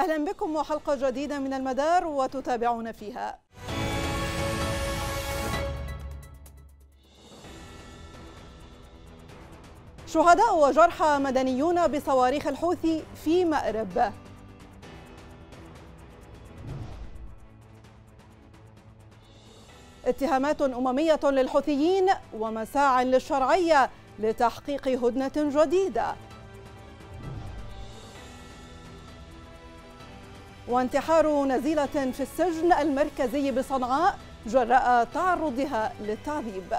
أهلا بكم وحلقة جديدة من المدار وتتابعون فيها شهداء وجرحى مدنيون بصواريخ الحوثي في مأرب اتهامات أممية للحوثيين ومساع للشرعية لتحقيق هدنة جديدة وانتحار نزيلة في السجن المركزي بصنعاء جراء تعرضها للتعذيب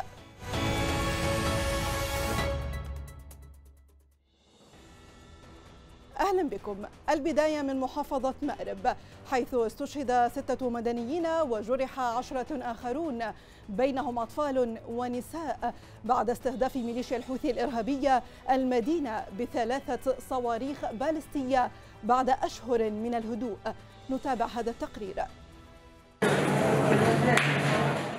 أهلا بكم البداية من محافظة مأرب حيث استشهد ستة مدنيين وجرح عشرة آخرون بينهم أطفال ونساء بعد استهداف ميليشيا الحوثي الإرهابية المدينة بثلاثة صواريخ بالستية بعد أشهر من الهدوء نتابع هذا التقرير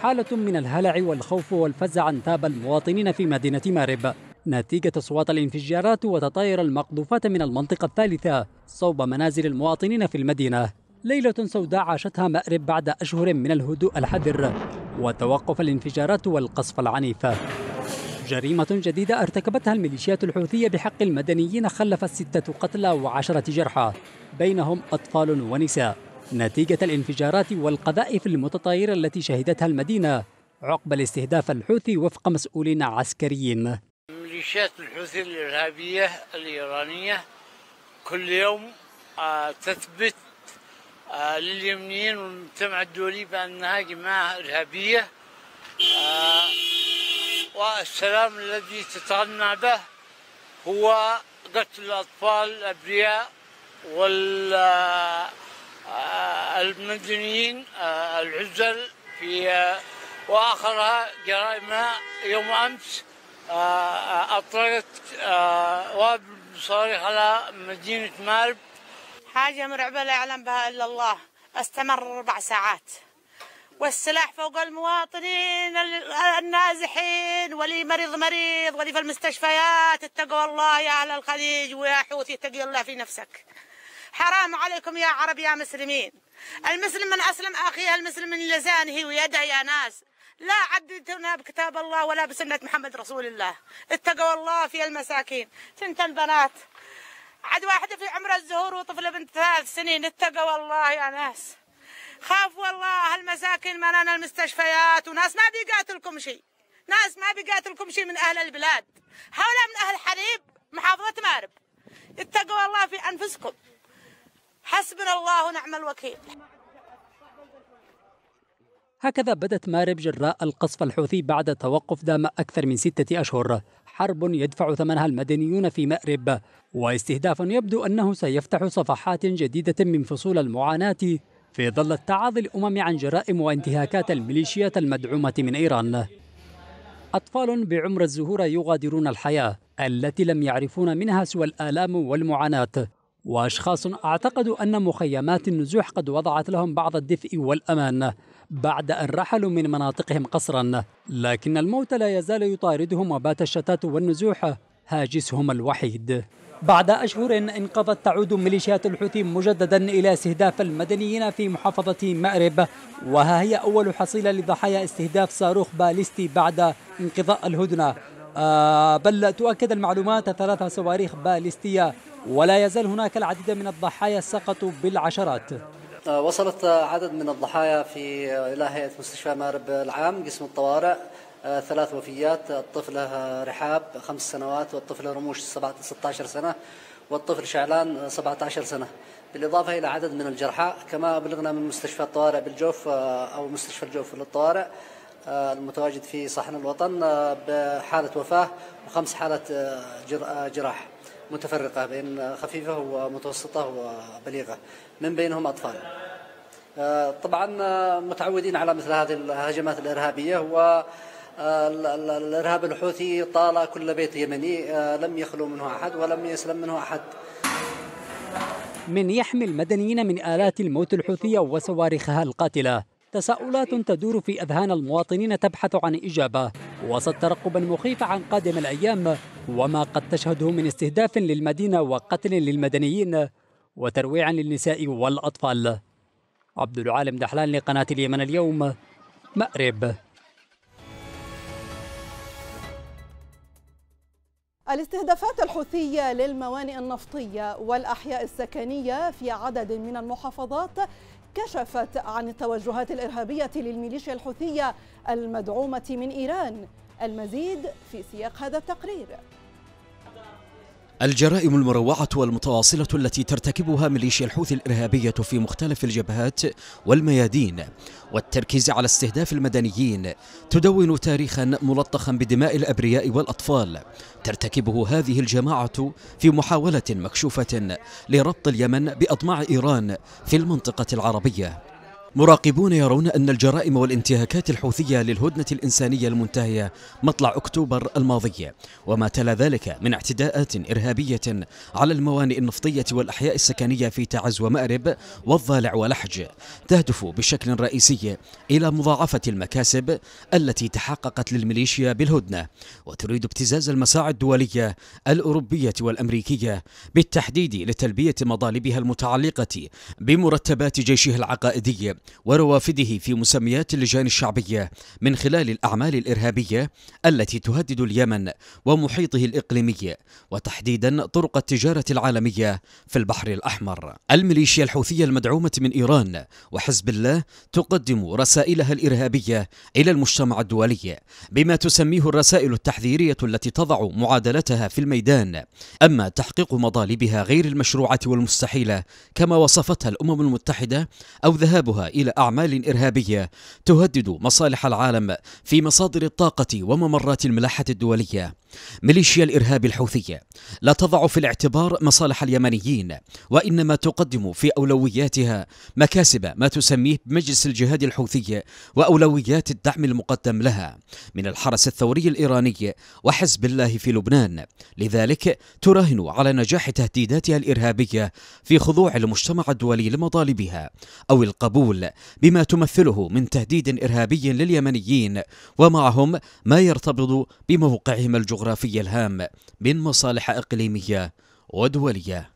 حالة من الهلع والخوف والفزع انتاب المواطنين في مدينة مارب نتيجة أصوات الانفجارات وتطاير المقذوفات من المنطقة الثالثة صوب منازل المواطنين في المدينة ليلة سوداء عاشتها مأرب بعد أشهر من الهدوء الحذر وتوقف الانفجارات والقصف العنيف جريمة جديدة ارتكبتها الميليشيات الحوثية بحق المدنيين خلفت ستة قتلى وعشرة جرحى بينهم أطفال ونساء نتيجة الانفجارات والقذائف المتطايرة التي شهدتها المدينة عقب الاستهداف الحوثي وفق مسؤولين عسكريين ميليشيات الحوثي الإرهابية الإيرانية كل يوم آه، تثبت آه، لليمنيين والمجتمع الدولي بأنها جماعة إرهابية آه، والسلام الذي تتغنى به هو قتل الأطفال الأبرياء وال آه، المدنيين آه، العزل في واخرها جرائم يوم امس اطلقت وابل صاريخ على مدينه مارب حاجه مرعبه لا يعلم بها الا الله استمر اربع ساعات والسلاح فوق المواطنين النازحين ولي مريض مريض ولي في المستشفيات اتقوا الله يا أهل الخليج ويا حوثي اتقي الله في نفسك حرام عليكم يا عرب يا مسلمين المسلم من أسلم أخيه المسلم من لسانه ويده يا ناس لا عددنا بكتاب الله ولا بسنة محمد رسول الله اتقوا الله في المساكين تنت البنات عد واحدة في عمر الزهور وطفلة بنت ثلاث سنين اتقوا الله يا ناس خاف والله هالمساكين ملانا المستشفيات وناس ما بيقاتلكم شيء ناس ما بيقاتلكم شيء من أهل البلاد هؤلاء من أهل حليب محافظة مارب اتقوا الله في أنفسكم حسبنا الله ونعم الوكيل هكذا بدت مارب جراء القصف الحوثي بعد توقف دام أكثر من ستة أشهر حرب يدفع ثمنها المدنيون في مأرب واستهداف يبدو أنه سيفتح صفحات جديدة من فصول المعاناة في ظل التعاضي الأممي عن جرائم وانتهاكات الميليشيات المدعومة من إيران أطفال بعمر الزهور يغادرون الحياة التي لم يعرفون منها سوى الآلام والمعاناة وأشخاص اعتقدوا أن مخيمات النزوح قد وضعت لهم بعض الدفء والأمان بعد أن رحلوا من مناطقهم قصرا لكن الموت لا يزال يطاردهم وبات الشتات والنزوح هاجسهم الوحيد بعد أشهر انقضت تعود ميليشيات الحوثي مجددا إلى استهداف المدنيين في محافظة مأرب وها هي أول حصيلة لضحايا استهداف صاروخ باليستي بعد انقضاء الهدنة آه بل تؤكد المعلومات ثلاثة صواريخ باليستية ولا يزال هناك العديد من الضحايا سقطوا بالعشرات آه، وصلت عدد من الضحايا في آه، إلى هيئة مستشفى مأرب العام قسم الطوارئ آه، ثلاث وفيات الطفلة رحاب خمس سنوات والطفلة رموش 16 سنة والطفل شعلان 17 سنة بالإضافة إلى عدد من الجرحى كما أبلغنا من مستشفى الطوارئ بالجوف آه، أو مستشفى الجوف للطوارئ آه، المتواجد في صحن الوطن بحالة وفاة وخمس حالات جراح متفرقة بين خفيفة ومتوسطة وبليغة من بينهم أطفال طبعا متعودين على مثل هذه الهجمات الإرهابية و الإرهاب الحوثي طال كل بيت يمني آه، لم يخلو منه أحد ولم يسلم منه أحد من يحمي المدنيين من آلات الموت الحوثية وصواريخها القاتلة تساؤلات تدور في أذهان المواطنين تبحث عن إجابة وسط ترقب مخيف عن قادم الأيام وما قد تشهده من استهداف للمدينة وقتل للمدنيين وترويع للنساء والأطفال عبد العالم دحلان لقناة اليمن اليوم مأرب الاستهدافات الحوثية للموانئ النفطية والأحياء السكنية في عدد من المحافظات كشفت عن التوجهات الإرهابية للميليشيا الحوثية المدعومة من إيران المزيد في سياق هذا التقرير الجرائم المروعة والمتواصلة التي ترتكبها ميليشيا الحوثي الإرهابية في مختلف الجبهات والميادين والتركيز على استهداف المدنيين تدون تاريخا ملطخا بدماء الأبرياء والأطفال ترتكبه هذه الجماعة في محاولة مكشوفة لربط اليمن بأطماع إيران في المنطقة العربية مراقبون يرون أن الجرائم والانتهاكات الحوثية للهدنة الإنسانية المنتهية مطلع أكتوبر الماضي وما تلا ذلك من اعتداءات إرهابية على الموانئ النفطية والأحياء السكنية في تعز ومأرب والظالع ولحج تهدف بشكل رئيسي إلى مضاعفة المكاسب التي تحققت للميليشيا بالهدنة وتريد ابتزاز المساعي الدولية الأوروبية والأمريكية بالتحديد لتلبية مطالبها المتعلقة بمرتبات جيشه العقائدي وروافده في مسميات اللجان الشعبية من خلال الأعمال الإرهابية التي تهدد اليمن ومحيطه الإقليمي وتحديدا طرق التجارة العالمية في البحر الأحمر الميليشيا الحوثية المدعومة من إيران وحزب الله تقدم رسائلها الإرهابية إلى المجتمع الدولي بما تسميه الرسائل التحذيرية التي تضع معادلتها في الميدان أما تحقيق مطالبها غير المشروعة والمستحيلة كما وصفتها الأمم المتحدة أو ذهابها إلى أعمال إرهابية تهدد مصالح العالم في مصادر الطاقة وممرات الملاحة الدولية ميليشيا الإرهاب الحوثية لا تضع في الاعتبار مصالح اليمنيين وإنما تقدم في أولوياتها مكاسب ما تسميه بمجلس الجهاد الحوثي وأولويات الدعم المقدم لها من الحرس الثوري الإيراني وحزب الله في لبنان لذلك تراهن على نجاح تهديداتها الإرهابية في خضوع المجتمع الدولي لمطالبها أو القبول بما تمثله من تهديد إرهابي لليمنيين ومعهم ما يرتبط بموقعهم الجغرافي الهام من مصالح إقليمية ودولية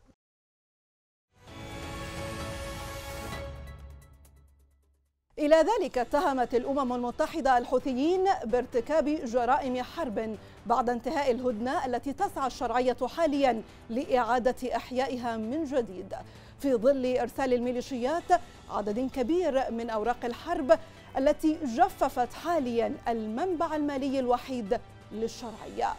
إلى ذلك اتهمت الأمم المتحدة الحوثيين بارتكاب جرائم حرب بعد انتهاء الهدنة التي تسعى الشرعية حاليا لإعادة إحيائها من جديد في ظل إرسال الميليشيات عدد كبير من أوراق الحرب التي جففت حاليا المنبع المالي الوحيد للشرعيه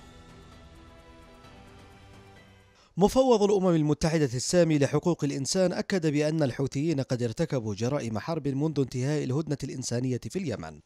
مفوض الأمم المتحدة السامي لحقوق الإنسان أكد بأن الحوثيين قد ارتكبوا جرائم حرب منذ انتهاء الهدنة الإنسانية في اليمن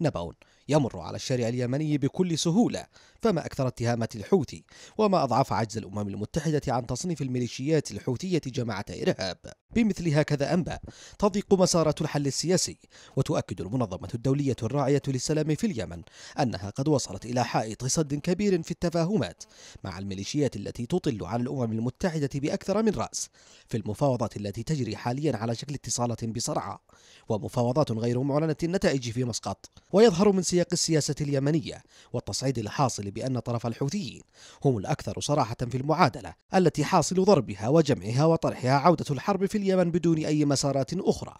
نبأ يمر على الشارع اليمني بكل سهولة فما أكثر اتهامات الحوثي وما أضعف عجز الأمم المتحدة عن تصنيف الميليشيات الحوثية جماعة إرهاب بمثل هكذا أنباء تضيق مسارة الحل السياسي وتؤكد المنظمة الدولية الراعية للسلام في اليمن أنها قد وصلت إلى حائط صد كبير في التفاهمات مع الميليشيات التي تطل على الأمم المتحدة بأكثر من رأس في المفاوضات التي تجري حاليا على شكل اتصالات بصرعة ومفاوضات غير معلنة النتائج في مسقط ويظهر من سياق السياسة اليمنية والتصعيد الحاصل بأن طرف الحوثيين هم الأكثر صراحة في المعادلة التي حاصل ضربها وجمعها وطرحها عودة الحرب في اليمن بدون أي مسارات أخرى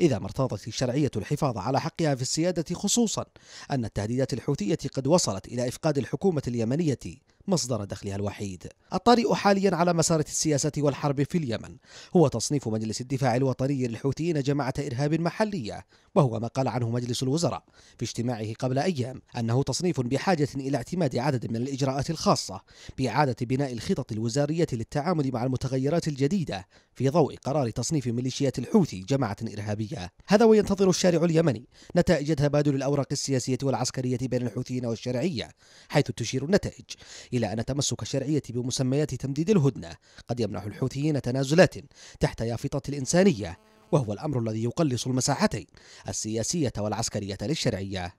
إذا ما ارتضت الشرعية الحفاظ على حقها في السيادة خصوصا أن التهديدات الحوثية قد وصلت إلى إفقاد الحكومة اليمنية مصدر دخلها الوحيد الطارئ حاليا على مسارة السياسة والحرب في اليمن هو تصنيف مجلس الدفاع الوطني للحوثيين جماعة إرهاب محلية وهو ما قال عنه مجلس الوزراء في اجتماعه قبل أيام أنه تصنيف بحاجة إلى اعتماد عدد من الإجراءات الخاصة بإعادة بناء الخطط الوزارية للتعامل مع المتغيرات الجديدة في ضوء قرار تصنيف ميليشيات الحوثي جماعة إرهابية هذا وينتظر الشارع اليمني نتائج تبادل الأوراق السياسية والعسكرية بين الحوثيين والشرعية حيث تشير النتائج إلى أن تمسك الشرعية بمسميات تمديد الهدنة قد يمنح الحوثيين تنازلات تحت يافطة الإنسانية وهو الأمر الذي يقلص المساحتين السياسية والعسكرية للشرعية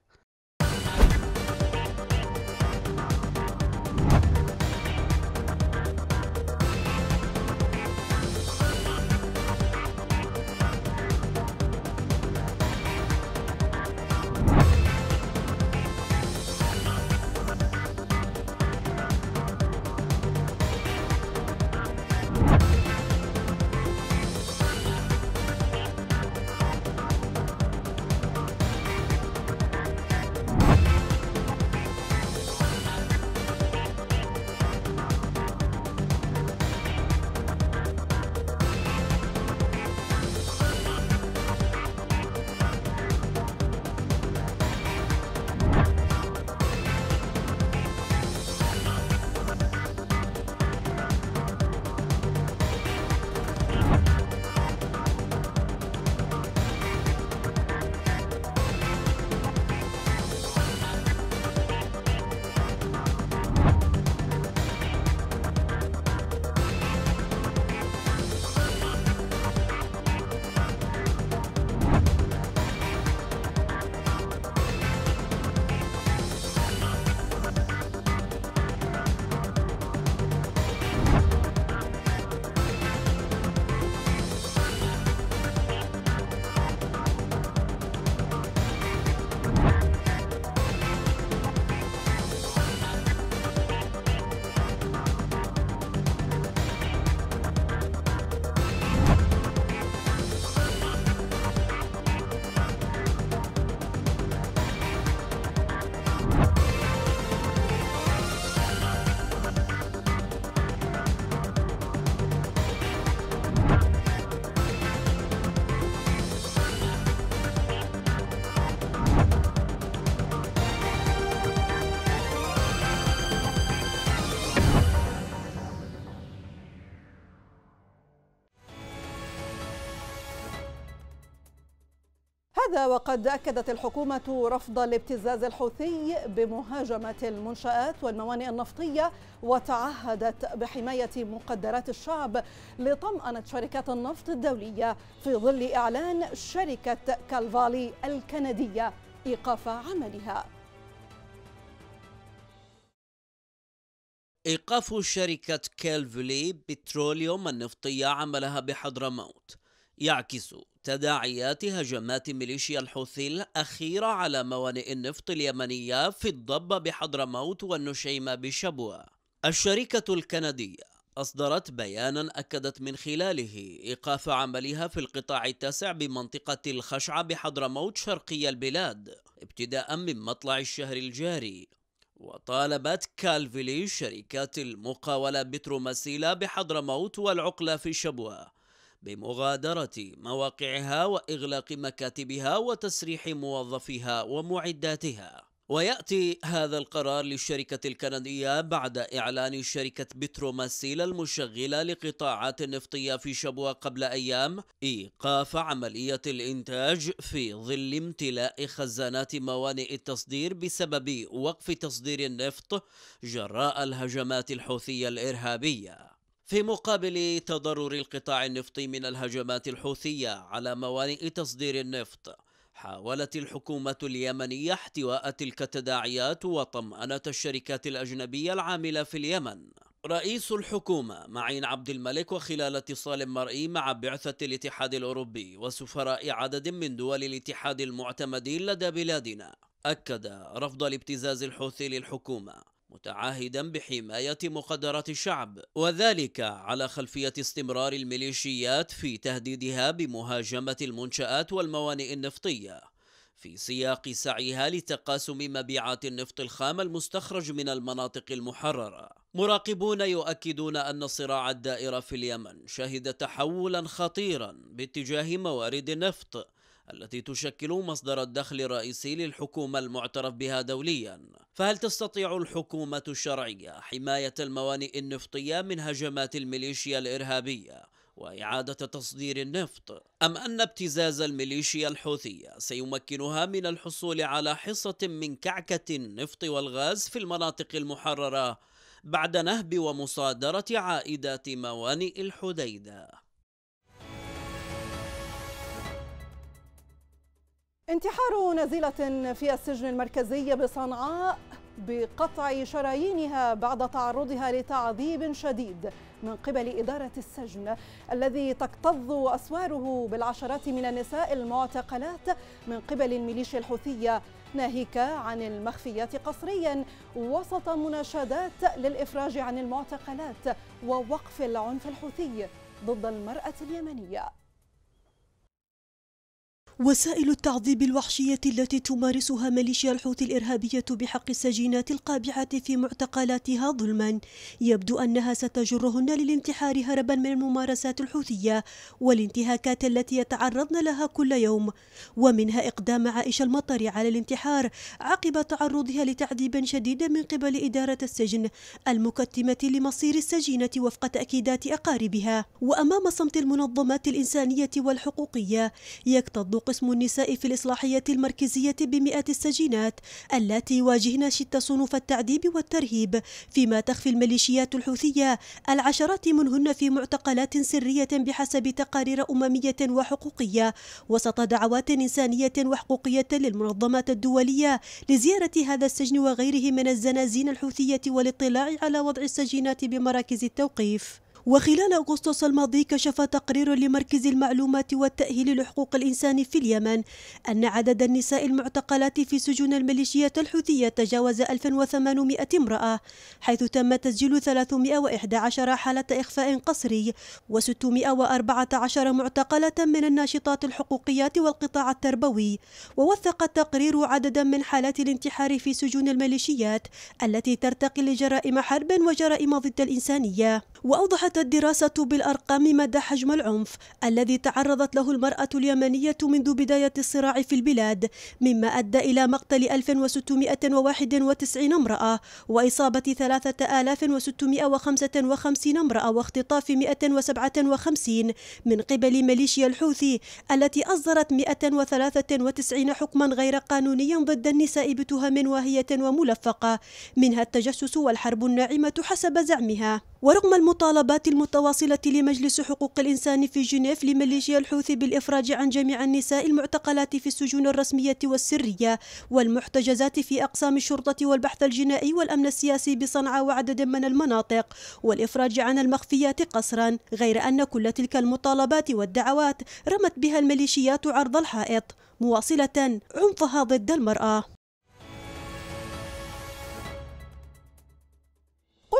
هذا وقد أكدت الحكومة رفض الابتزاز الحوثي بمهاجمة المنشآت والموانئ النفطية وتعهدت بحماية مقدرات الشعب لطمأنة شركات النفط الدولية في ظل إعلان شركة كالفالي الكندية إيقاف عملها إيقاف شركة كالفلي بتروليوم النفطية عملها بحضرموت يعكس تداعيات هجمات ميليشيا الحوثي الأخيرة على موانئ النفط اليمنية في الضبة بحضرموت والنشيمة بشبوة الشركة الكندية أصدرت بيانا أكدت من خلاله إيقاف عملها في القطاع التاسع بمنطقة الخشعة بحضرموت شرقي البلاد ابتداء من مطلع الشهر الجاري وطالبت كالفيلي شركات المقاولة بتروماسيلا بحضرموت والعقلة في شبوة بمغادرة مواقعها وإغلاق مكاتبها وتسريح موظفيها ومعداتها ويأتي هذا القرار للشركة الكندية بعد إعلان شركة بتروماسيل المشغلة لقطاعات النفطية في شبوة قبل أيام إيقاف عملية الإنتاج في ظل امتلاء خزانات موانئ التصدير بسبب وقف تصدير النفط جراء الهجمات الحوثية الإرهابية في مقابل تضرر القطاع النفطي من الهجمات الحوثية على موانئ تصدير النفط حاولت الحكومة اليمنية احتواء تلك التداعيات وطمأنة الشركات الأجنبية العاملة في اليمن رئيس الحكومة معين عبد الملك وخلال اتصال مرئي مع بعثة الاتحاد الأوروبي وسفراء عدد من دول الاتحاد المعتمدين لدى بلادنا أكد رفض الابتزاز الحوثي للحكومة متعهدا بحماية مقدرات الشعب وذلك على خلفية استمرار الميليشيات في تهديدها بمهاجمة المنشآت والموانئ النفطية في سياق سعيها لتقاسم مبيعات النفط الخام المستخرج من المناطق المحررة مراقبون يؤكدون أن الصراع الدائر في اليمن شهد تحولا خطيرا باتجاه موارد النفط التي تشكل مصدر الدخل الرئيسي للحكومة المعترف بها دوليا فهل تستطيع الحكومة الشرعية حماية الموانئ النفطية من هجمات الميليشيا الإرهابية وإعادة تصدير النفط أم أن ابتزاز الميليشيا الحوثية سيمكنها من الحصول على حصة من كعكة النفط والغاز في المناطق المحررة بعد نهب ومصادرة عائدات موانئ الحديدة انتحار نزيلة في السجن المركزي بصنعاء بقطع شرايينها بعد تعرضها لتعذيب شديد من قبل إدارة السجن الذي تكتظ أسواره بالعشرات من النساء المعتقلات من قبل الميليشيا الحوثية ناهيك عن المخفيات قصريا وسط مناشدات للإفراج عن المعتقلات ووقف العنف الحوثي ضد المرأة اليمنية وسائل التعذيب الوحشية التي تمارسها ميليشيا الحوثي الإرهابية بحق السجينات القابعة في معتقلاتها ظلما يبدو أنها ستجرهن للانتحار هربا من الممارسات الحوثية والانتهاكات التي يتعرضن لها كل يوم ومنها إقدام عائشة المطري على الانتحار عقب تعرضها لتعذيب شديد من قبل إدارة السجن المكتمة لمصير السجينة وفق تأكيدات أقاربها وأمام صمت المنظمات الإنسانية والحقوقية يكتظ قسم النساء في الإصلاحية المركزية بمئات السجينات التي يواجهن شتى صنوف التعذيب والترهيب فيما تخفي الميليشيات الحوثية العشرات منهن في معتقلات سرية بحسب تقارير أممية وحقوقية وسط دعوات إنسانية وحقوقية للمنظمات الدولية لزيارة هذا السجن وغيره من الزنازين الحوثية والاطلاع على وضع السجينات بمراكز التوقيف وخلال أغسطس الماضي كشف تقرير لمركز المعلومات والتأهيل لحقوق الإنسان في اليمن أن عدد النساء المعتقلات في سجون الميليشيات الحوثية تجاوز 1800 امرأة حيث تم تسجيل 311 حالة إخفاء قسري و614 معتقلة من الناشطات الحقوقيات والقطاع التربوي ووثق التقرير عددا من حالات الانتحار في سجون الميليشيات التي ترتقي لجرائم حرب وجرائم ضد الإنسانية وأوضحت أثبتت الدراسة بالأرقام مدى حجم العنف الذي تعرضت له المرأة اليمنية منذ بداية الصراع في البلاد مما أدى إلى مقتل 1691 امرأة وإصابة 3655 امرأة واختطاف 157 من قبل ميليشيا الحوثي التي أصدرت 193 حكما غير قانونيا ضد النساء بتهم واهية وملفقة منها التجسس والحرب الناعمة حسب زعمها ورغم المطالبات المتواصلة لمجلس حقوق الإنسان في جنيف لميليشيا الحوثي بالإفراج عن جميع النساء المعتقلات في السجون الرسمية والسرية والمحتجزات في أقسام الشرطة والبحث الجنائي والأمن السياسي بصنعاء وعدد من المناطق والإفراج عن المخفيات قسرا غير أن كل تلك المطالبات والدعوات رمت بها الميليشيات عرض الحائط مواصلة عنفها ضد المرأة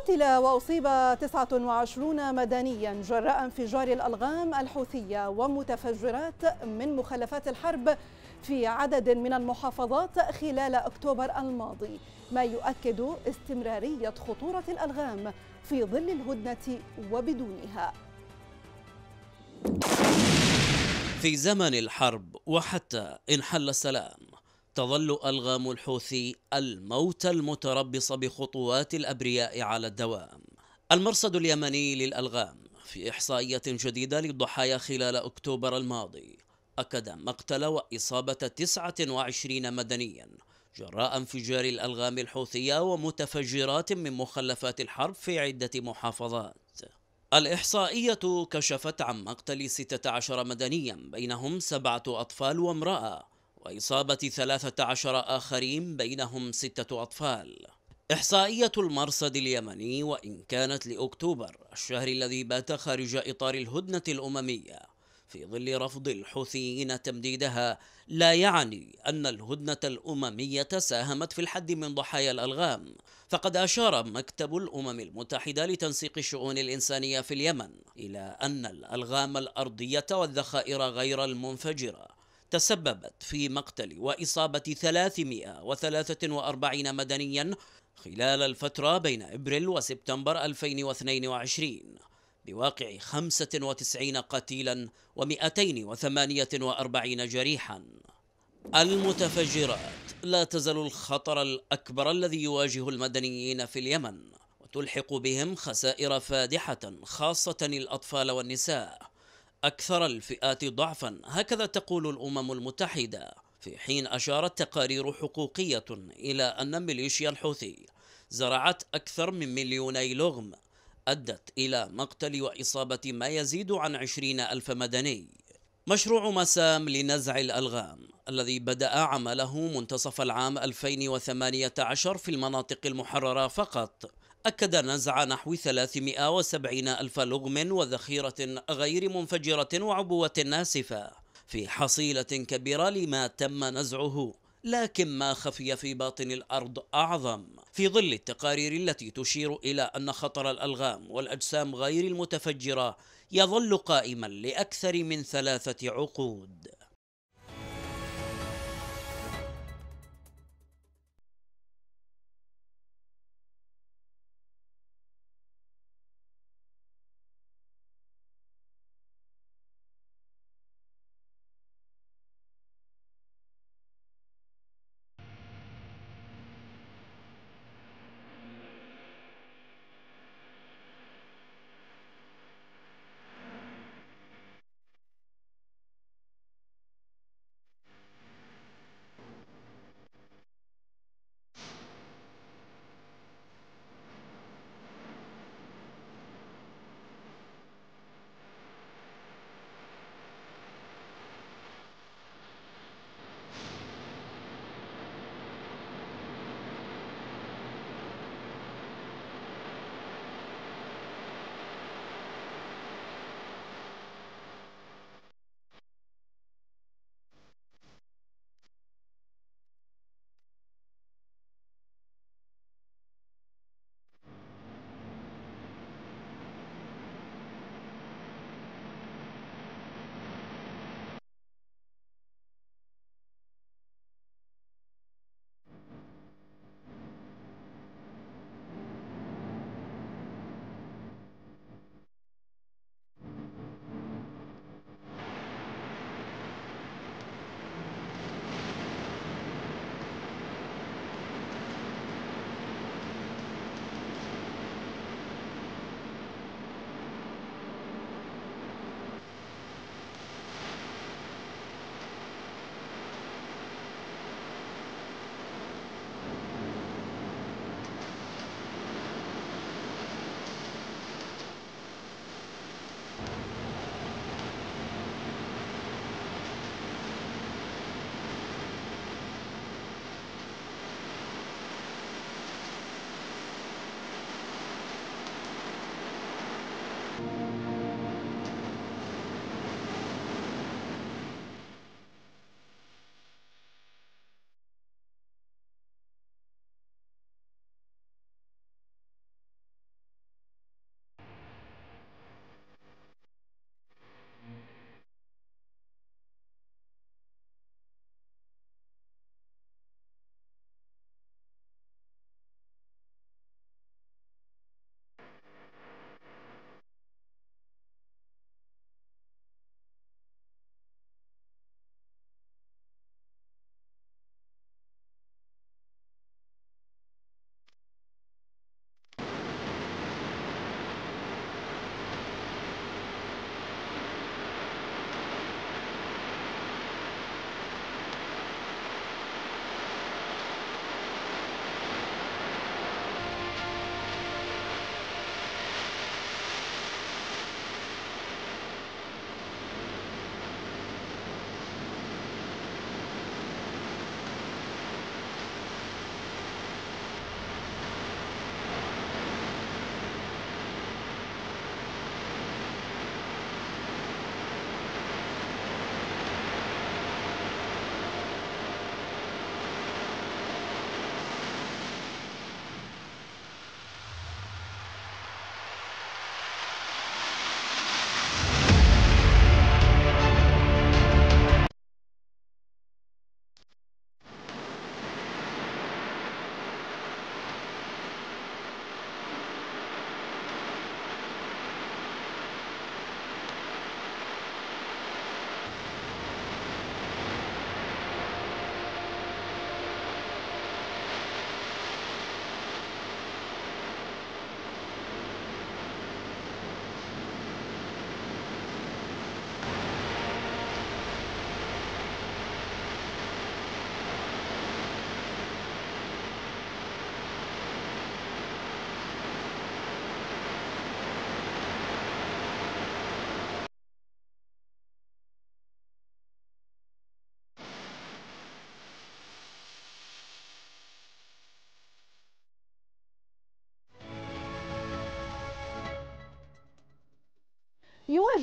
قتل وأصيب 29 مدنيا جراء انفجار الألغام الحوثية ومتفجرات من مخلفات الحرب في عدد من المحافظات خلال أكتوبر الماضي ما يؤكد استمرارية خطورة الألغام في ظل الهدنة وبدونها في زمن الحرب وحتى إن حل السلام تظل ألغام الحوثي الموت المتربص بخطوات الأبرياء على الدوام المرصد اليمني للألغام في إحصائية جديدة للضحايا خلال أكتوبر الماضي أكد مقتل وإصابة 29 مدنيا جراء انفجار الألغام الحوثية ومتفجرات من مخلفات الحرب في عدة محافظات الإحصائية كشفت عن مقتل 16 مدنيا بينهم سبعة أطفال وامرأة وإصابة 13 آخرين بينهم ستة أطفال إحصائية المرصد اليمني وإن كانت لأكتوبر الشهر الذي بات خارج إطار الهدنة الأممية في ظل رفض الحوثيين تمديدها لا يعني أن الهدنة الأممية ساهمت في الحد من ضحايا الألغام فقد أشار مكتب الأمم المتحدة لتنسيق الشؤون الإنسانية في اليمن إلى أن الألغام الأرضية والذخائر غير المنفجرة تسببت في مقتل وإصابة 343 مدنيا خلال الفترة بين إبريل وسبتمبر 2022 بواقع 95 قتيلا و248 جريحا المتفجرات لا تزال الخطر الأكبر الذي يواجه المدنيين في اليمن وتلحق بهم خسائر فادحة خاصة الأطفال والنساء أكثر الفئات ضعفا هكذا تقول الأمم المتحدة في حين أشارت تقارير حقوقية إلى أن ميليشيا الحوثي زرعت أكثر من مليوني لغم أدت إلى مقتل وإصابة ما يزيد عن عشرين ألف مدني مشروع مسام لنزع الألغام الذي بدأ عمله منتصف العام 2018 في المناطق المحررة فقط أكد نزع نحو 370 ألف لغم وذخيرة غير منفجرة وعبوة ناسفة في حصيلة كبيرة لما تم نزعه لكن ما خفي في باطن الأرض أعظم في ظل التقارير التي تشير إلى أن خطر الألغام والأجسام غير المتفجرة يظل قائما لأكثر من ثلاثة عقود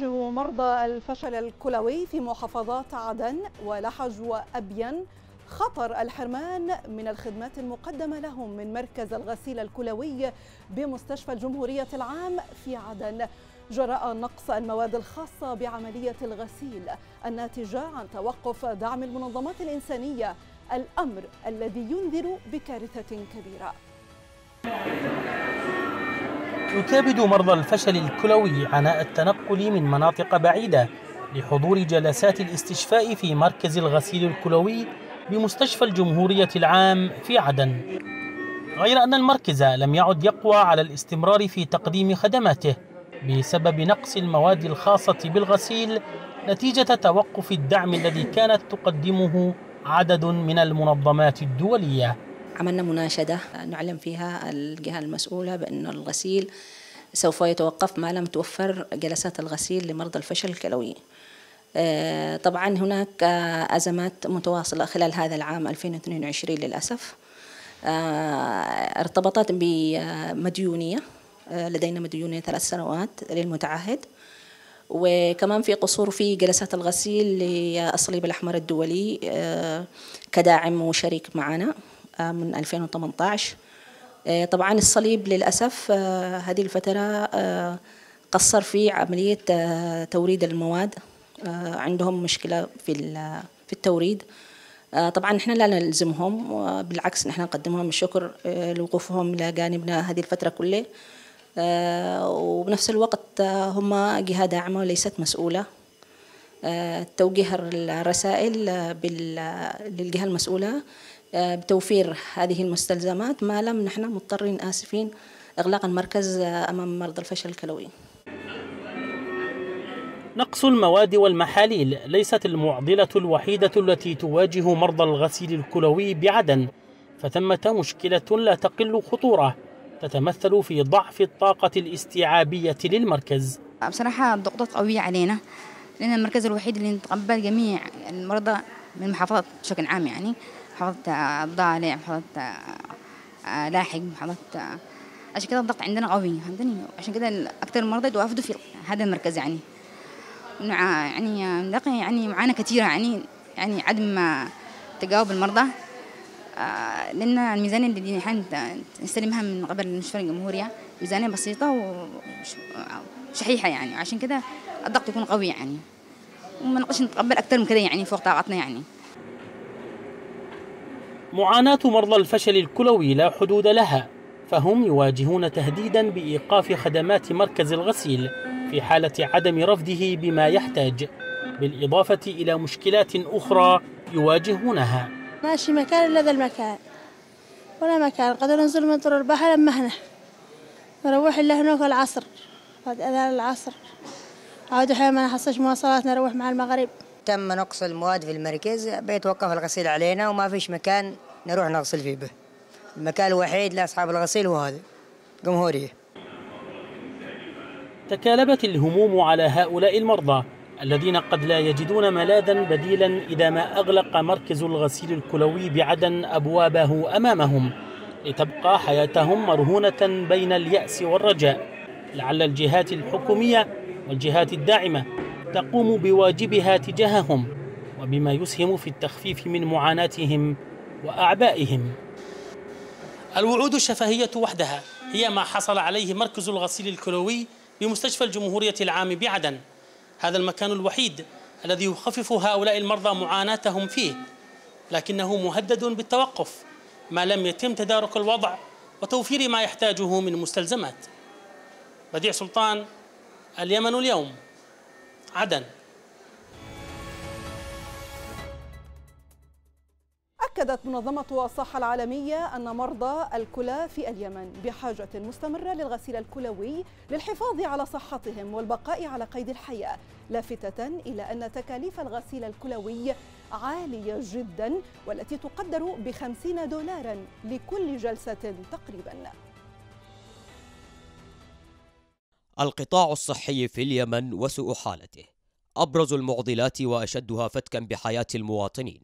يواجه مرضى الفشل الكلوي في محافظات عدن ولحج وأبين خطر الحرمان من الخدمات المقدمة لهم من مركز الغسيل الكلوي بمستشفى الجمهورية العام في عدن جراء نقص المواد الخاصة بعملية الغسيل الناتجة عن توقف دعم المنظمات الإنسانية الأمر الذي ينذر بكارثة كبيرة يكابد مرضى الفشل الكلوي عناء التنقل من مناطق بعيدة لحضور جلسات الاستشفاء في مركز الغسيل الكلوي بمستشفى الجمهورية العام في عدن غير أن المركز لم يعد يقوى على الاستمرار في تقديم خدماته بسبب نقص المواد الخاصة بالغسيل نتيجة توقف الدعم الذي كانت تقدمه عدد من المنظمات الدولية عملنا مناشدة نعلم فيها الجهة المسؤولة بأن الغسيل سوف يتوقف ما لم توفر جلسات الغسيل لمرضى الفشل الكلوي آه، طبعا هناك أزمات متواصلة خلال هذا العام 2022 للأسف آه، ارتبطت بمديونية آه، لدينا مديونية ثلاث سنوات للمتعهد وكمان في قصور في جلسات الغسيل للصليب الأحمر الدولي كداعم وشريك معنا آه، من 2018 آه، طبعا الصليب للأسف آه، هذه الفترة قصر في عملية توريد المواد عندهم مشكلة في في التوريد طبعا نحن لا نلزمهم بالعكس نحن نقدم لهم الشكر لوقوفهم إلى جانبنا هذه الفترة كلها وبنفس الوقت هم جهة داعمة وليست مسؤولة توجيه الرسائل للجهة المسؤولة آه، بتوفير هذه المستلزمات ما لم نحن مضطرين آسفين إغلاق المركز آه، أمام مرضى الفشل الكلوي نقص المواد والمحاليل ليست المعضلة الوحيدة التي تواجه مرضى الغسيل الكلوي بعدن فثمة مشكلة لا تقل خطورة تتمثل في ضعف الطاقة الاستيعابية للمركز بصراحة الضغوطات قوية علينا لأن المركز الوحيد اللي نتقبل جميع المرضى من المحافظات بشكل عام يعني محافظة الضالع محافظة لاحق محافظة عشان كده الضغط عندنا قوي فهمتني عشان كده اكثر المرضى يتوافدوا في هذا المركز يعني آه، يعني نلاقي يعني معانا كثيره يعني يعني عدم آه، تجاوب المرضى آه، لان الميزانيه اللي نحن نستلمها من قبل المستشفى الجمهوريه ميزانيه بسيطه وشحيحه يعني عشان كده الضغط يكون قوي يعني وما نقدرش نتقبل اكثر من كده يعني فوق طاقتنا يعني معاناة مرضى الفشل الكلوي لا حدود لها فهم يواجهون تهديدا بإيقاف خدمات مركز الغسيل في حالة عدم رفضه بما يحتاج بالإضافة إلى مشكلات أخرى يواجهونها ماشي مكان إلا ذا المكان ولا مكان قد ننزل من طر البحر لما هنا نروح إلا هناك العصر بعد أذان العصر عاد أحيانا ما نحصلش مواصلات نروح مع المغرب تم نقص المواد في المركز بيتوقف الغسيل علينا وما فيش مكان نروح نغسل فيه به المكان الوحيد لأصحاب الغسيل هو هذا جمهورية تكالبت الهموم على هؤلاء المرضى الذين قد لا يجدون ملاذا بديلا إذا ما أغلق مركز الغسيل الكلوي بعدن أبوابه أمامهم لتبقى حياتهم مرهونة بين اليأس والرجاء لعل الجهات الحكومية والجهات الداعمة تقوم بواجبها تجاههم وبما يسهم في التخفيف من معاناتهم وأعبائهم الوعود الشفهية وحدها هي ما حصل عليه مركز الغسيل الكلوي بمستشفى الجمهورية العام بعدن هذا المكان الوحيد الذي يخفف هؤلاء المرضى معاناتهم فيه لكنه مهدد بالتوقف ما لم يتم تدارك الوضع وتوفير ما يحتاجه من مستلزمات بديع سلطان اليمن اليوم عدن أكدت منظمة الصحة العالمية أن مرضى الكلى في اليمن بحاجة مستمرة للغسيل الكلوي للحفاظ على صحتهم والبقاء على قيد الحياة لافتة إلى أن تكاليف الغسيل الكلوي عالية جدا والتي تقدر بخمسين دولارا لكل جلسة تقريباً القطاع الصحي في اليمن وسوء حالته أبرز المعضلات وأشدها فتكا بحياة المواطنين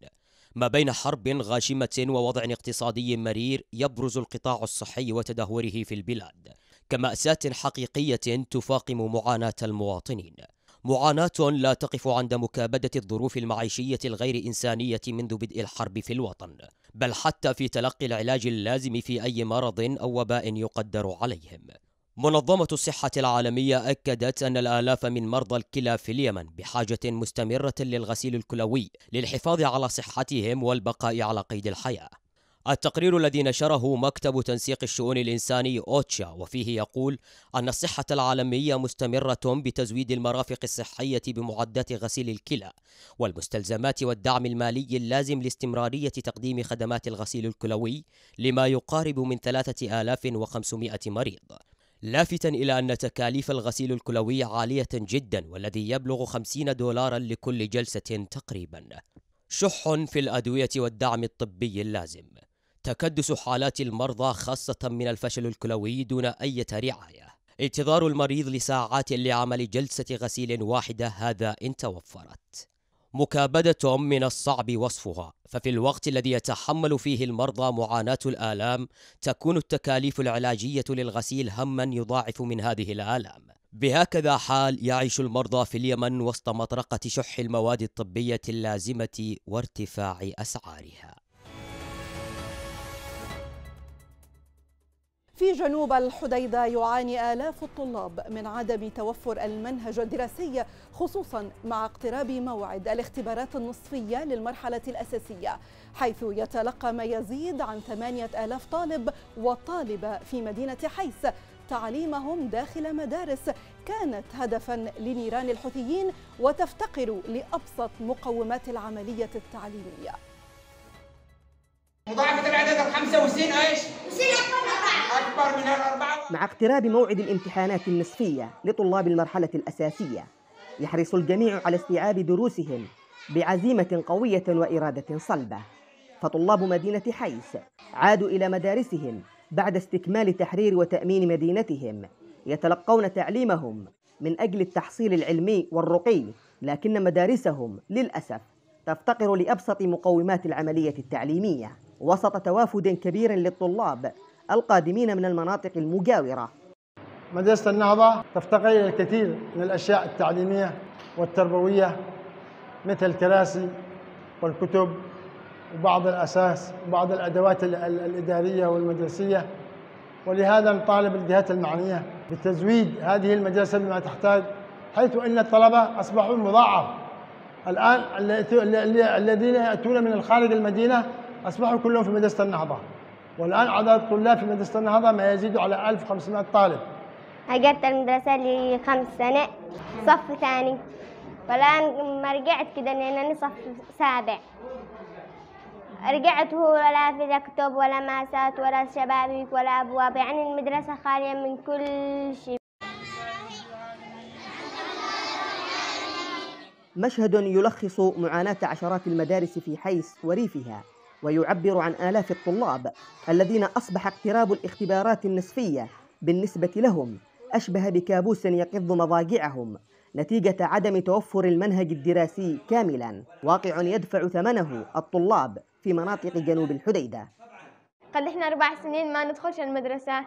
ما بين حرب غاشمة ووضع اقتصادي مرير يبرز القطاع الصحي وتدهوره في البلاد كمأساة حقيقية تفاقم معاناة المواطنين معاناة لا تقف عند مكابدة الظروف المعيشية الغير إنسانية منذ بدء الحرب في الوطن بل حتى في تلقي العلاج اللازم في أي مرض أو وباء يقدر عليهم منظمة الصحة العالمية أكدت أن الآلاف من مرضى الكلى في اليمن بحاجة مستمرة للغسيل الكلوي للحفاظ على صحتهم والبقاء على قيد الحياة. التقرير الذي نشره مكتب تنسيق الشؤون الإنساني أوتشا وفيه يقول أن الصحة العالمية مستمرة بتزويد المرافق الصحية بمعدات غسيل الكلى والمستلزمات والدعم المالي اللازم لاستمرارية تقديم خدمات الغسيل الكلوي لما يقارب من 3500 مريض لافتا إلى أن تكاليف الغسيل الكلوي عالية جدا والذي يبلغ 50 دولارا لكل جلسة تقريبا شح في الأدوية والدعم الطبي اللازم تكدس حالات المرضى خاصة من الفشل الكلوي دون أي رعاية انتظار المريض لساعات لعمل جلسة غسيل واحدة هذا إن توفرت مكابدة من الصعب وصفها ففي الوقت الذي يتحمل فيه المرضى معاناة الآلام تكون التكاليف العلاجية للغسيل هما يضاعف من هذه الآلام بهكذا حال يعيش المرضى في اليمن وسط مطرقة شح المواد الطبية اللازمة وارتفاع أسعارها في جنوب الحديدة يعاني آلاف الطلاب من عدم توفر المنهج الدراسي خصوصا مع اقتراب موعد الاختبارات النصفية للمرحلة الأساسية حيث يتلقى ما يزيد عن 8000 طالب وطالبة في مدينة حيس تعليمهم داخل مدارس كانت هدفا لنيران الحوثيين وتفتقر لأبسط مقومات العملية التعليمية مضاعفة العدد وسين ايش؟ أكبر من الأربعة مع اقتراب موعد الامتحانات النصفية لطلاب المرحلة الأساسية يحرص الجميع على استيعاب دروسهم بعزيمة قوية وإرادة صلبة فطلاب مدينة حيس عادوا إلى مدارسهم بعد استكمال تحرير وتأمين مدينتهم يتلقون تعليمهم من أجل التحصيل العلمي والرقي لكن مدارسهم للأسف تفتقر لأبسط مقومات العملية التعليمية وسط توافد كبير للطلاب القادمين من المناطق المجاورة مدرسة النهضة تفتقر إلى الكثير من الأشياء التعليمية والتربوية مثل الكراسي والكتب وبعض الأساس وبعض الأدوات الإدارية والمدرسية ولهذا نطالب الجهات المعنية بتزويد هذه المدرسة بما تحتاج حيث أن الطلبة أصبحوا مضاعف الآن الذين يأتون من الخارج المدينة أصبحوا كلهم في مدرسة النهضة والآن عدد الطلاب في مدرسة النهضة ما يزيد على 1500 طالب اجت المدرسة لي خمس سنة صف ثاني والآن ما رجعت كده لأنني صف سابع رجعت هو ولا في كتب ولا ماسات ولا شبابيك ولا أبواب يعني المدرسة خالية من كل شيء مشهد يلخص معاناة عشرات المدارس في حيس وريفها ويعبر عن آلاف الطلاب الذين أصبح اقتراب الاختبارات النصفية بالنسبة لهم أشبه بكابوس يقض مضاجعهم نتيجة عدم توفر المنهج الدراسي كاملا واقع يدفع ثمنه الطلاب في مناطق جنوب الحديدة قد احنا اربع سنين ما ندخلش المدرسة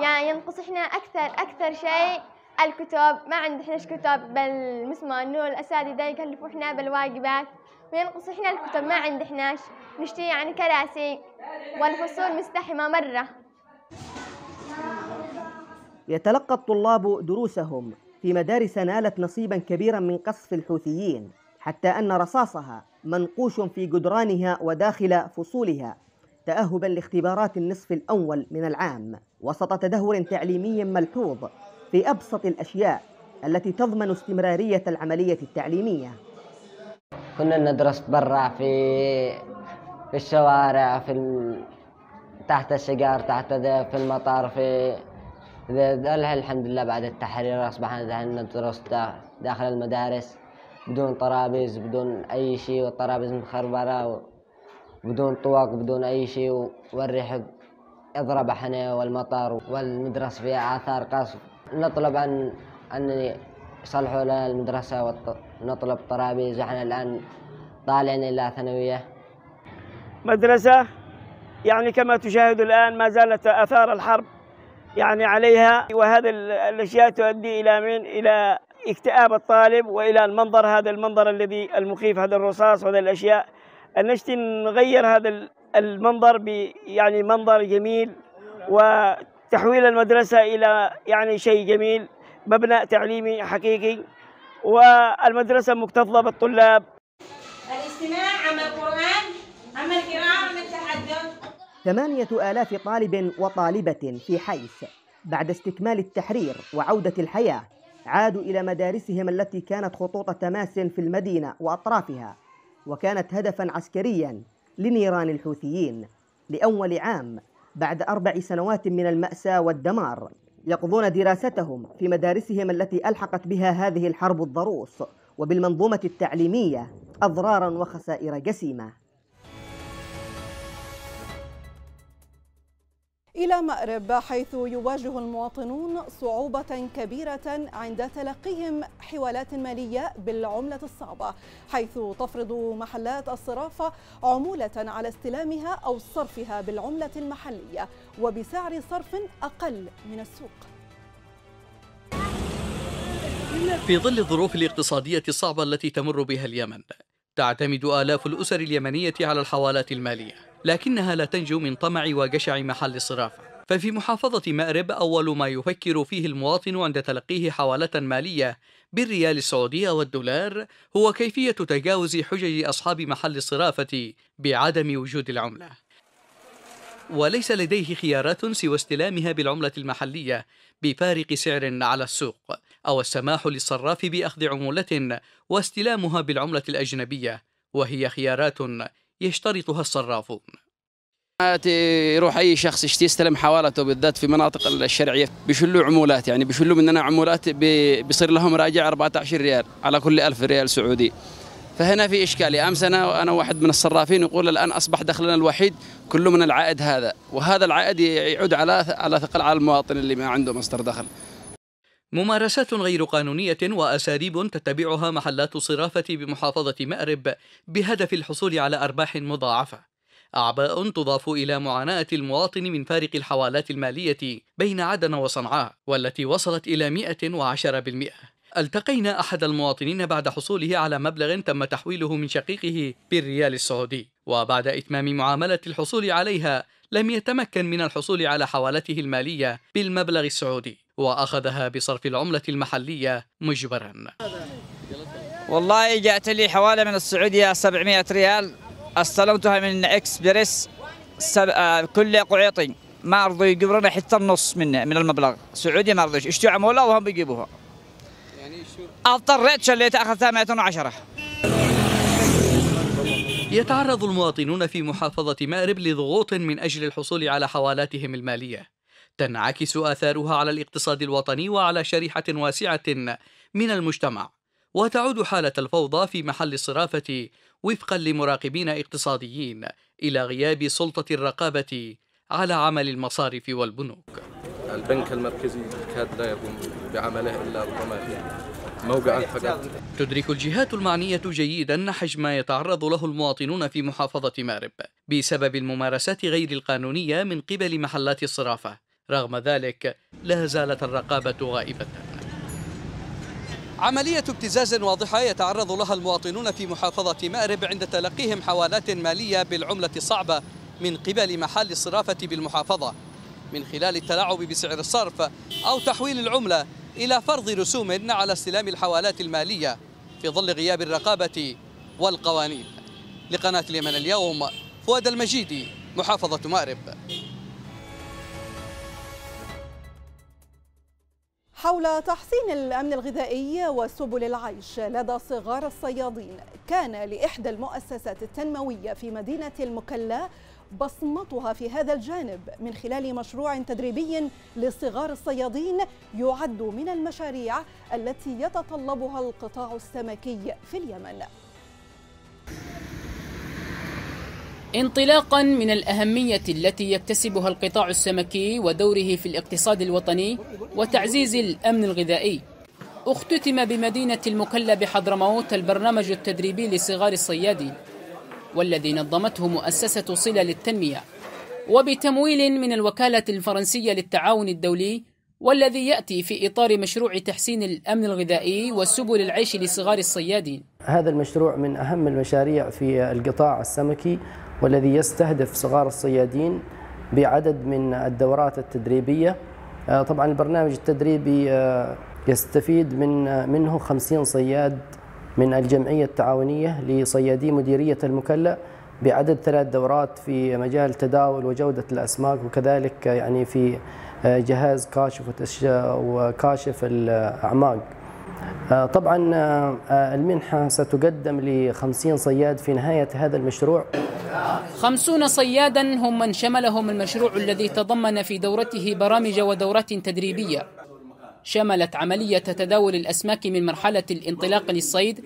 يعني ينقص احنا اكثر اكثر شيء الكتب ما عندنا كتب بل مثل ما انه الاساتذة يكلفوا احنا بالواجبات بينقص إحنا الكتب ما عندي إحناش نشتري يعني كراسي والفصول مزدحمة مرة يتلقى الطلاب دروسهم في مدارس نالت نصيبا كبيرا من قصف الحوثيين حتى أن رصاصها منقوش في جدرانها وداخل فصولها تأهبا لاختبارات النصف الأول من العام وسط تدهور تعليمي ملحوظ في أبسط الأشياء التي تضمن استمرارية العملية التعليمية كنا ندرس برا في في الشوارع في ال... تحت الشجار تحت ذا في المطار في ذا الحمد لله بعد التحرير أصبحنا ندرس داخل المدارس بدون طرابيز بدون أي شيء والطرابيز مخربرة بدون طوق بدون أي شيء والريح يضرب حنا والمطر والمدرسة فيها آثار قصف نطلب أن أن صلحوا لنا المدرسة ونطلب طرابيز وإحنا الآن طالعين إلى ثانوية مدرسة يعني كما تشاهد الآن ما زالت آثار الحرب يعني عليها وهذا الأشياء تؤدي إلى من إلى اكتئاب الطالب والى المنظر هذا المنظر الذي المخيف هذا الرصاص وهذا الاشياء نشتي نغير هذا المنظر ب يعني منظر جميل وتحويل المدرسه الى يعني شيء جميل مبنى تعليمي حقيقي والمدرسة مكتظة بالطلاب الاستماع عم القرآن أما القراءة أما التحدث ثمانية آلاف طالب وطالبة في حيث بعد استكمال التحرير وعودة الحياة عادوا إلى مدارسهم التي كانت خطوط تماس في المدينة وأطرافها وكانت هدفا عسكريا لنيران الحوثيين لأول عام بعد أربع سنوات من المأساة والدمار يقضون دراستهم في مدارسهم التي ألحقت بها هذه الحرب الضروس وبالمنظومة التعليمية أضرارا وخسائر جسيمة إلى مأرب حيث يواجه المواطنون صعوبة كبيرة عند تلقيهم حوالات مالية بالعملة الصعبة حيث تفرض محلات الصرافة عمولة على استلامها أو صرفها بالعملة المحلية وبسعر صرف أقل من السوق في ظل الظروف الاقتصادية الصعبة التي تمر بها اليمن تعتمد آلاف الأسر اليمنية على الحوالات المالية لكنها لا تنجو من طمع وجشع محل الصرافة ففي محافظة مأرب أول ما يفكر فيه المواطن عند تلقيه حوالة مالية بالريال السعودي والدولار هو كيفية تجاوز حجج أصحاب محل الصرافة بعدم وجود العملة وليس لديه خيارات سوى استلامها بالعملة المحلية بفارق سعر على السوق أو السماح للصراف بأخذ عمولة واستلامها بالعملة الأجنبية وهي خيارات يشترطها الصرافون يروح اي شخص يشتي يستلم حوالته بالذات في مناطق الشرعيه بيشلوا عمولات يعني بيشلوا مننا عمولات بيصير لهم راجع 14 ريال على كل 1000 ريال سعودي فهنا في اشكاليه امس انا انا واحد من الصرافين يقول الان اصبح دخلنا الوحيد كله من العائد هذا وهذا العائد يعود على على ثقل على المواطن اللي ما عنده مصدر دخل ممارسات غير قانونية وأساليب تتبعها محلات الصرافة بمحافظة مأرب بهدف الحصول على أرباح مضاعفة. أعباء تضاف إلى معاناة المواطن من فارق الحوالات المالية بين عدن وصنعاء والتي وصلت إلى 110%. التقينا أحد المواطنين بعد حصوله على مبلغ تم تحويله من شقيقه بالريال السعودي وبعد إتمام معاملة الحصول عليها لم يتمكن من الحصول على حوالته المالية بالمبلغ السعودي وأخذها بصرف العملة المحلية مجبرا والله جاءت لي حوالي من السعودية 700 ريال استلمتها من اكسبريس سب... آه، كل قعيطي ما رضوا يقبرنا حتى النص من من المبلغ سعودي ما رضوش اشتوا عمولة وهم بيجيبوها اضطريت شليت اخذتها 210 يتعرض المواطنون في محافظة مأرب لضغوط من أجل الحصول على حوالاتهم المالية تنعكس آثارها على الاقتصاد الوطني وعلى شريحة واسعة من المجتمع وتعود حالة الفوضى في محل الصرافة وفقا لمراقبين اقتصاديين إلى غياب سلطة الرقابة على عمل المصارف والبنوك البنك المركزي كاد لا يقوم بعمله إلا ربما موقعا فقط تدرك الجهات المعنية جيدا حجم ما يتعرض له المواطنون في محافظة مارب بسبب الممارسات غير القانونية من قبل محلات الصرافة رغم ذلك لا زالت الرقابة غائبة عملية ابتزاز واضحة يتعرض لها المواطنون في محافظة مأرب عند تلقيهم حوالات مالية بالعملة الصعبة من قبل محل الصرافة بالمحافظة من خلال التلاعب بسعر الصرف أو تحويل العملة إلى فرض رسوم على استلام الحوالات المالية في ظل غياب الرقابة والقوانين لقناة اليمن اليوم فؤاد المجيدي محافظة مأرب حول تحسين الأمن الغذائي وسبل العيش لدى صغار الصيادين كان لإحدى المؤسسات التنموية في مدينة المكلا بصمتها في هذا الجانب من خلال مشروع تدريبي لصغار الصيادين يعد من المشاريع التي يتطلبها القطاع السمكي في اليمن انطلاقا من الأهمية التي يكتسبها القطاع السمكي ودوره في الاقتصاد الوطني وتعزيز الأمن الغذائي اختتم بمدينة المكلا بحضرموت البرنامج التدريبي لصغار الصيادين والذي نظمته مؤسسة صلة للتنمية وبتمويل من الوكالة الفرنسية للتعاون الدولي والذي يأتي في إطار مشروع تحسين الأمن الغذائي وسبل العيش لصغار الصيادين هذا المشروع من أهم المشاريع في القطاع السمكي والذي يستهدف صغار الصيادين بعدد من الدورات التدريبية آه، طبعا البرنامج التدريبي آه، يستفيد من آه، منه 50 صياد من الجمعية التعاونية لصيادي مديرية المكلا بعدد ثلاث دورات في مجال تداول وجودة الأسماك وكذلك يعني في جهاز كاشف وكاشف الأعماق طبعا المنحة ستقدم لخمسين صياد في نهاية هذا المشروع خمسون صيادا هم من شملهم المشروع الذي تضمن في دورته برامج ودورات تدريبية شملت عملية تداول الأسماك من مرحلة الانطلاق للصيد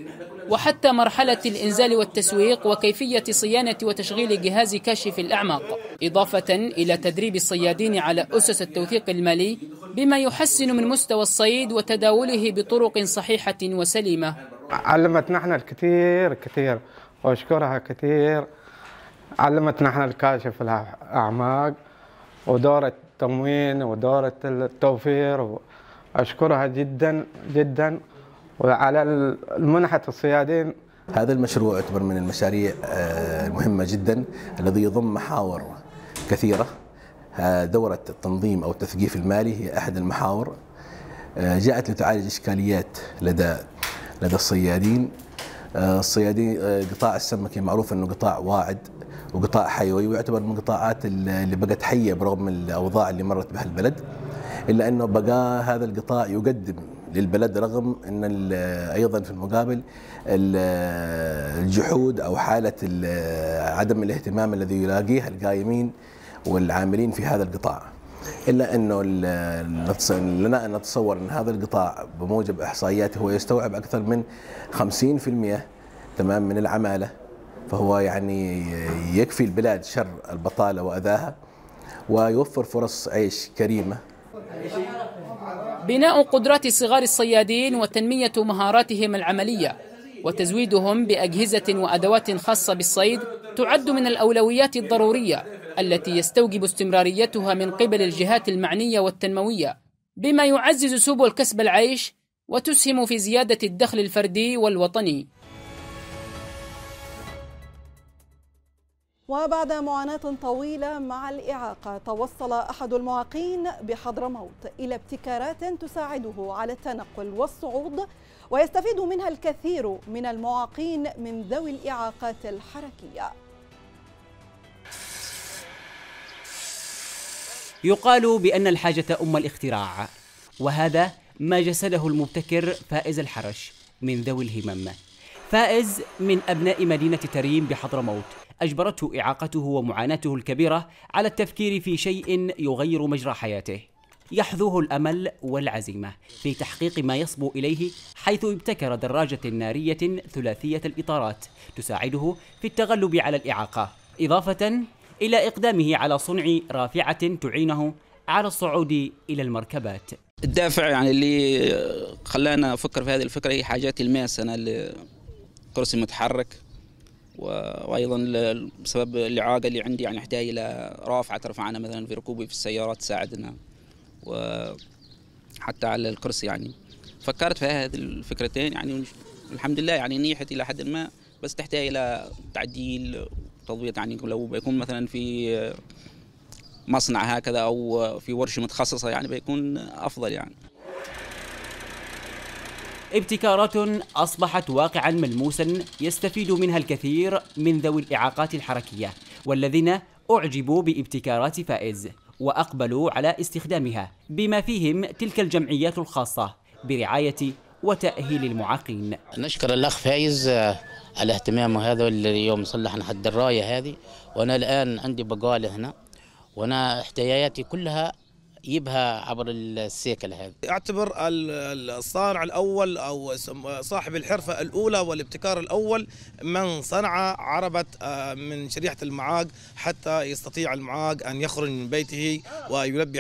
وحتى مرحلة الإنزال والتسويق وكيفية صيانة وتشغيل جهاز كاشف الأعماق إضافة إلى تدريب الصيادين على أسس التوثيق المالي بما يحسن من مستوى الصيد وتداوله بطرق صحيحة وسليمة علمتنا احنا الكثير كثير واشكرها كثير علمتنا احنا الكاشف الاعماق ودور التموين ودور التوفير اشكرها جدا جدا وعلى المنحه الصيادين هذا المشروع يعتبر من المشاريع آه، المهمه جدا الذي يضم محاور كثيره آه، دوره التنظيم او التثقيف المالي هي احد المحاور آه، جاءت لتعالج اشكاليات لدى لدى الصيادين الصيادين قطاع السمكه معروف انه قطاع واعد وقطاع حيوي ويعتبر من القطاعات اللي بقت حيه برغم الاوضاع اللي مرت بها البلد الا انه بقى هذا القطاع يقدم للبلد رغم ان ايضا في المقابل الجحود او حاله عدم الاهتمام الذي يلاقيها القايمين والعاملين في هذا القطاع. الا انه لنا ان نتصور ان هذا القطاع بموجب احصائياته هو يستوعب اكثر من 50% تمام من العماله فهو يعني يكفي البلاد شر البطالة وأذاها ويوفر فرص عيش كريمة بناء قدرات صغار الصيادين وتنمية مهاراتهم العملية وتزويدهم بأجهزة وأدوات خاصة بالصيد تعد من الأولويات الضرورية التي يستوجب استمراريتها من قبل الجهات المعنية والتنموية بما يعزز سبل كسب العيش وتسهم في زيادة الدخل الفردي والوطني وبعد معاناة طويلة مع الإعاقة توصل أحد المعاقين بحضرموت إلى ابتكارات تساعده على التنقل والصعود ويستفيد منها الكثير من المعاقين من ذوي الإعاقات الحركية يقال بأن الحاجة أم الاختراع وهذا ما جسده المبتكر فائز الحرش من ذوي الهمم فائز من أبناء مدينة تريم بحضرموت أجبرته إعاقته ومعاناته الكبيرة على التفكير في شيء يغير مجرى حياته يحذوه الأمل والعزيمة في تحقيق ما يصبو إليه حيث ابتكر دراجة نارية ثلاثية الإطارات تساعده في التغلب على الإعاقة إضافة إلى إقدامه على صنع رافعة تعينه على الصعود إلى المركبات الدافع يعني اللي خلانا أفكر في هذه الفكرة هي حاجات الماس أنا اللي كرسي متحرك وايضا بسبب الاعاقه اللي عندي يعني احتاج الى رافعه ترفعنا مثلا في ركوبي في السيارات تساعدنا وحتى على الكرسي يعني فكرت في هذه الفكرتين يعني الحمد لله يعني نيحت الى حد ما بس تحتاج الى تعديل تضبيط يعني لو بيكون مثلا في مصنع هكذا او في ورشه متخصصه يعني بيكون افضل يعني ابتكارات أصبحت واقعا ملموسا يستفيد منها الكثير من ذوي الإعاقات الحركية والذين أعجبوا بابتكارات فائز وأقبلوا على استخدامها بما فيهم تلك الجمعيات الخاصة برعاية وتأهيل المعاقين نشكر الأخ فايز آه، على اهتمامه هذا اللي يوم صلحنا حد الراية هذه وأنا الآن عندي بقالة هنا وأنا احتياجاتي كلها يبها عبر السيكل هذا اعتبر الصانع الاول او صاحب الحرفه الاولى والابتكار الاول من صنع عربه آه، من شريحه المعاق حتى يستطيع المعاق ان يخرج من بيته ويلبي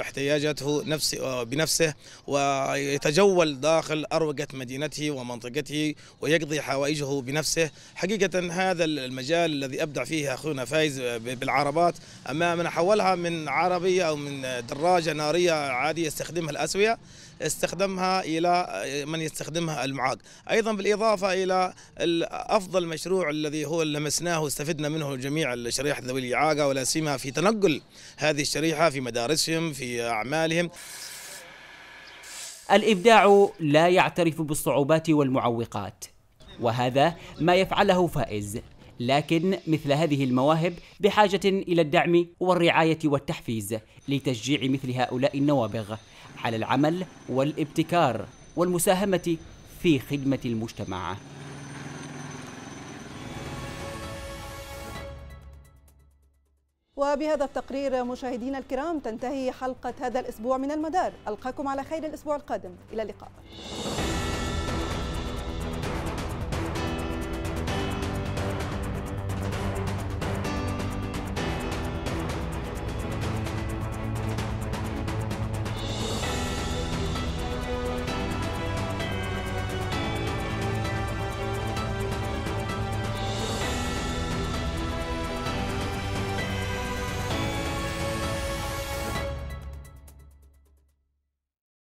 احتياجاته نفسه آه، بنفسه ويتجول داخل اروقه مدينته ومنطقته ويقضي حوائجه بنفسه حقيقه هذا المجال الذي ابدع فيه اخونا فايز بالعربات امامنا حولها من عربيه او من دراجه دراجة نارية عادية يستخدمها الأسوية استخدمها إلى من يستخدمها المعاق أيضا بالإضافة إلى أفضل مشروع الذي هو لمسناه واستفدنا منه جميع الشريحة ذوي الإعاقة ولا سيما في تنقل هذه الشريحة في مدارسهم في أعمالهم الإبداع لا يعترف بالصعوبات والمعوقات وهذا ما يفعله فائز لكن مثل هذه المواهب بحاجة إلى الدعم والرعاية والتحفيز لتشجيع مثل هؤلاء النوابغ على العمل والابتكار والمساهمة في خدمة المجتمع وبهذا التقرير مشاهدينا الكرام تنتهي حلقة هذا الأسبوع من المدار ألقاكم على خير الأسبوع القادم إلى اللقاء